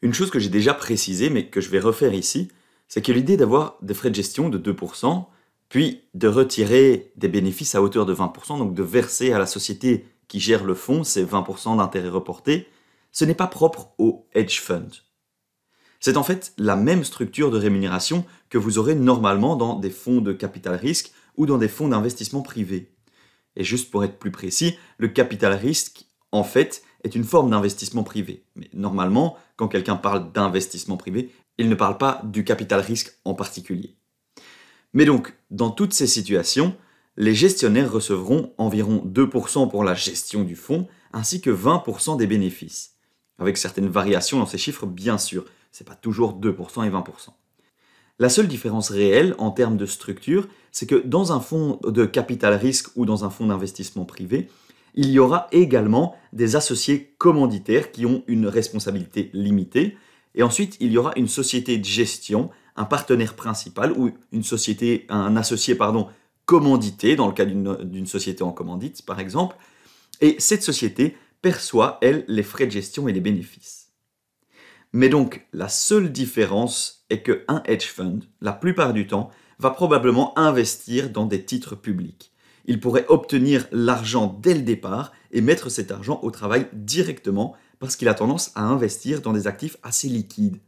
Une chose que j'ai déjà précisée mais que je vais refaire ici, c'est que l'idée d'avoir des frais de gestion de 2%, puis de retirer des bénéfices à hauteur de 20%, donc de verser à la société qui gère le fonds ces 20% d'intérêts reportés, ce n'est pas propre au hedge fund. C'est en fait la même structure de rémunération que vous aurez normalement dans des fonds de capital risque ou dans des fonds d'investissement privés. Et juste pour être plus précis, le capital risque, en fait, est une forme d'investissement privé. Mais normalement, quand quelqu'un parle d'investissement privé, il ne parle pas du capital risque en particulier. Mais donc, dans toutes ces situations, les gestionnaires recevront environ 2% pour la gestion du fonds, ainsi que 20% des bénéfices. Avec certaines variations dans ces chiffres, bien sûr, Ce n'est pas toujours 2% et 20%. La seule différence réelle en termes de structure, c'est que dans un fonds de capital risque ou dans un fonds d'investissement privé, il y aura également des associés commanditaires qui ont une responsabilité limitée. Et ensuite, il y aura une société de gestion, un partenaire principal ou une société, un associé pardon, commandité, dans le cas d'une société en commandite par exemple. Et cette société perçoit, elle, les frais de gestion et les bénéfices. Mais donc, la seule différence est qu'un hedge fund, la plupart du temps, va probablement investir dans des titres publics il pourrait obtenir l'argent dès le départ et mettre cet argent au travail directement parce qu'il a tendance à investir dans des actifs assez liquides.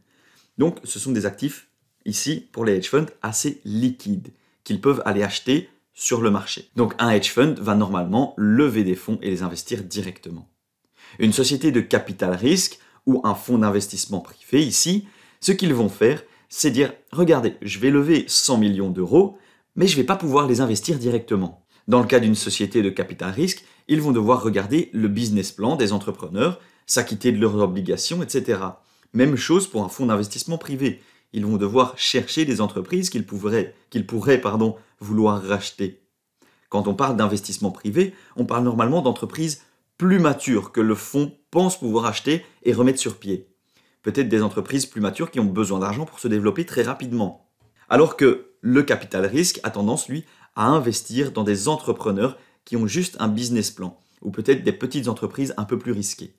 Donc ce sont des actifs, ici, pour les hedge funds, assez liquides, qu'ils peuvent aller acheter sur le marché. Donc un hedge fund va normalement lever des fonds et les investir directement. Une société de capital risque ou un fonds d'investissement privé ici, ce qu'ils vont faire, c'est dire, regardez, je vais lever 100 millions d'euros, mais je ne vais pas pouvoir les investir directement. Dans le cas d'une société de capital risque, ils vont devoir regarder le business plan des entrepreneurs, s'acquitter de leurs obligations, etc. Même chose pour un fonds d'investissement privé. Ils vont devoir chercher des entreprises qu'ils pourraient, pardon, vouloir racheter. Quand on parle d'investissement privé, on parle normalement d'entreprises plus matures que le fonds pense pouvoir acheter et remettre sur pied. Peut-être des entreprises plus matures qui ont besoin d'argent pour se développer très rapidement. Alors que le capital risque a tendance, lui, à investir dans des entrepreneurs qui ont juste un business plan, ou peut-être des petites entreprises un peu plus risquées.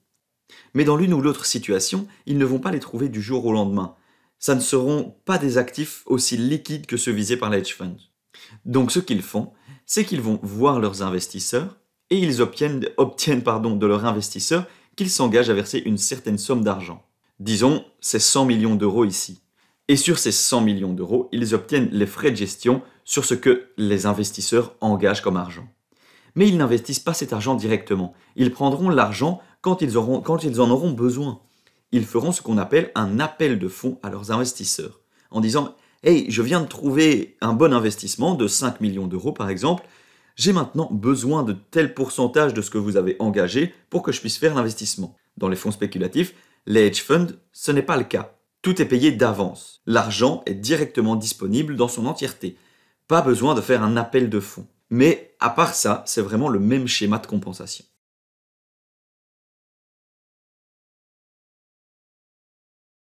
Mais dans l'une ou l'autre situation, ils ne vont pas les trouver du jour au lendemain. Ça ne seront pas des actifs aussi liquides que ceux visés par hedge fund. Donc ce qu'ils font, c'est qu'ils vont voir leurs investisseurs et ils obtiennent, pardon, de leurs investisseurs qu'ils s'engagent à verser une certaine somme d'argent. Disons, c'est 100 millions d'euros ici. Et sur ces 100 millions d'euros, ils obtiennent les frais de gestion sur ce que les investisseurs engagent comme argent. Mais ils n'investissent pas cet argent directement. Ils prendront l'argent quand, ils en auront besoin. Ils feront ce qu'on appelle un appel de fonds à leurs investisseurs, en disant Hey, je viens de trouver un bon investissement de 5 millions d'euros par exemple, j'ai maintenant besoin de tel pourcentage de ce que vous avez engagé pour que je puisse faire l'investissement. Dans les fonds spéculatifs, les hedge funds, ce n'est pas le cas. Tout est payé d'avance. L'argent est directement disponible dans son entièreté. Pas besoin de faire un appel de fonds. Mais à part ça, c'est vraiment le même schéma de compensation.